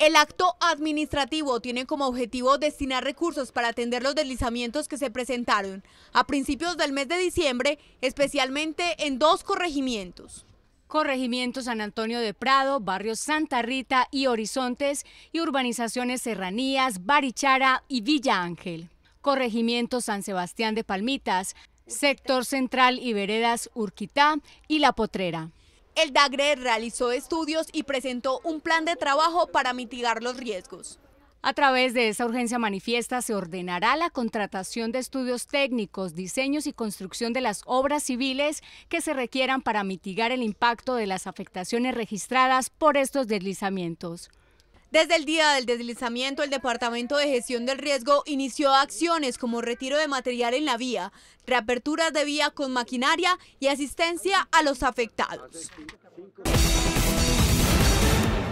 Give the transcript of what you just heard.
El acto administrativo tiene como objetivo destinar recursos para atender los deslizamientos que se presentaron a principios del mes de diciembre, especialmente en dos corregimientos. Corregimiento San Antonio de Prado, barrios Santa Rita y Horizontes y urbanizaciones Serranías, Barichara y Villa Ángel. Corregimiento San Sebastián de Palmitas, sector central y veredas Urquitá y La Potrera. El DAGRE realizó estudios y presentó un plan de trabajo para mitigar los riesgos. A través de esa urgencia manifiesta se ordenará la contratación de estudios técnicos, diseños y construcción de las obras civiles que se requieran para mitigar el impacto de las afectaciones registradas por estos deslizamientos. Desde el día del deslizamiento, el Departamento de Gestión del Riesgo inició acciones como retiro de material en la vía, reaperturas de vía con maquinaria y asistencia a los afectados.